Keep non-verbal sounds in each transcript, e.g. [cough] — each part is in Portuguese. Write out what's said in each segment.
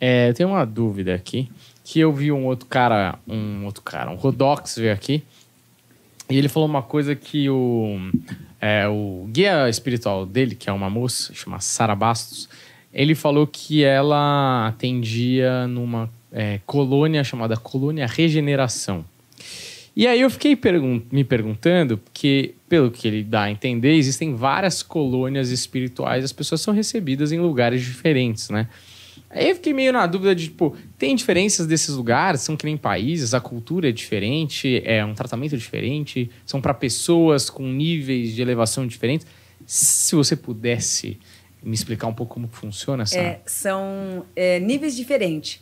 É, tem uma dúvida aqui. Que eu vi um outro cara, um outro cara, um Rodox veio aqui. E ele falou uma coisa que o, é, o guia espiritual dele, que é uma moça, chama Sara Bastos, ele falou que ela atendia numa é, colônia chamada Colônia Regeneração. E aí eu fiquei pergun me perguntando, porque, pelo que ele dá a entender, existem várias colônias espirituais, as pessoas são recebidas em lugares diferentes, né? Aí eu fiquei meio na dúvida de, tipo, tem diferenças desses lugares? São que nem países? A cultura é diferente? É um tratamento diferente? São para pessoas com níveis de elevação diferentes? Se você pudesse me explicar um pouco como funciona essa... É, são é, níveis diferentes.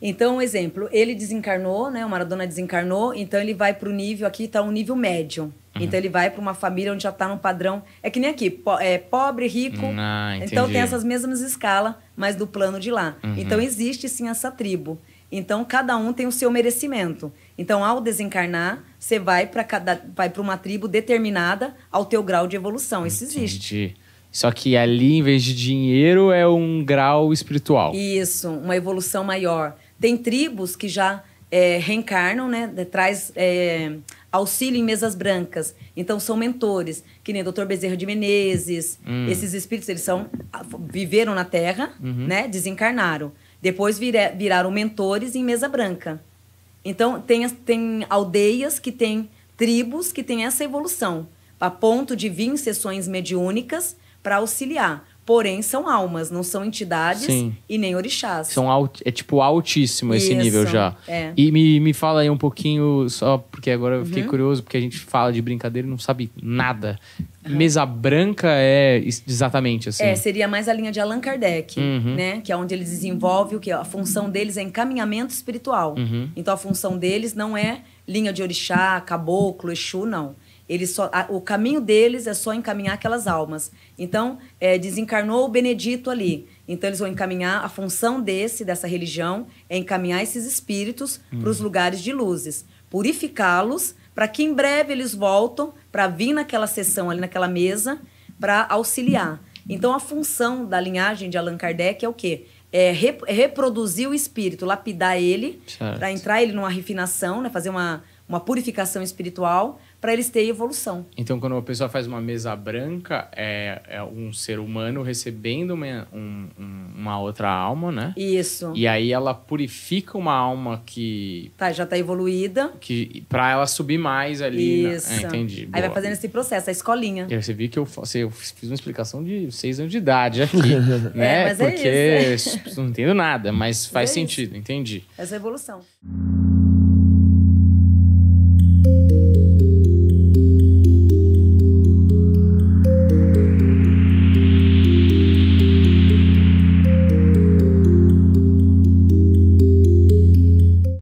Então, um exemplo, ele desencarnou, né? O Maradona desencarnou, então ele vai para o nível, aqui está um nível médium. Uhum. Então ele vai para uma família onde já está num padrão. É que nem aqui, po é, pobre, rico. Ah, então tem essas mesmas escalas, mas do plano de lá. Uhum. Então existe sim essa tribo. Então cada um tem o seu merecimento. Então ao desencarnar, você vai para cada vai para uma tribo determinada ao teu grau de evolução. Isso Entendi. existe. Só que ali, em vez de dinheiro, é um grau espiritual. Isso, uma evolução maior. Tem tribos que já é, reencarnam, né? Traz é, auxílio em mesas brancas. Então são mentores, que nem o Dr. Bezerra de Menezes. Hum. Esses espíritos eles são viveram na Terra, uhum. né? Desencarnaram. Depois vira, viraram mentores em mesa branca. Então tem tem aldeias que tem tribos que têm essa evolução, a ponto de vir em sessões mediúnicas para auxiliar. Porém, são almas, não são entidades Sim. e nem orixás. São alt, é tipo altíssimo esse Isso, nível já. É. E me, me fala aí um pouquinho, só porque agora eu fiquei uhum. curioso, porque a gente fala de brincadeira e não sabe nada. Uhum. Mesa branca é exatamente assim. É, seria mais a linha de Allan Kardec, uhum. né? Que é onde eles desenvolvem o que a função deles é encaminhamento espiritual. Uhum. Então a função deles não é linha de orixá, caboclo, exu, não ele só, a, o caminho deles é só encaminhar aquelas almas. Então, é, desencarnou o Benedito ali. Então, eles vão encaminhar, a função desse, dessa religião, é encaminhar esses espíritos hum. para os lugares de luzes, purificá-los, para que em breve eles voltam para vir naquela sessão ali, naquela mesa, para auxiliar. Então, a função da linhagem de Allan Kardec é o quê? É rep é reproduzir o espírito, lapidar ele, para entrar ele numa refinação, né? fazer uma uma purificação espiritual para eles terem evolução. Então, quando uma pessoa faz uma mesa branca, é, é um ser humano recebendo uma, um, uma outra alma, né? Isso. E aí ela purifica uma alma que. Tá, já tá evoluída. Que, pra ela subir mais ali. Né? Isso. É, entendi. Aí Boa. vai fazendo esse processo, a escolinha. Você viu que eu, eu fiz uma explicação de seis anos de idade aqui. [laughs] né? É, mas é Porque é isso. [laughs] não entendo nada, mas faz é sentido, isso. entendi. Essa é a evolução.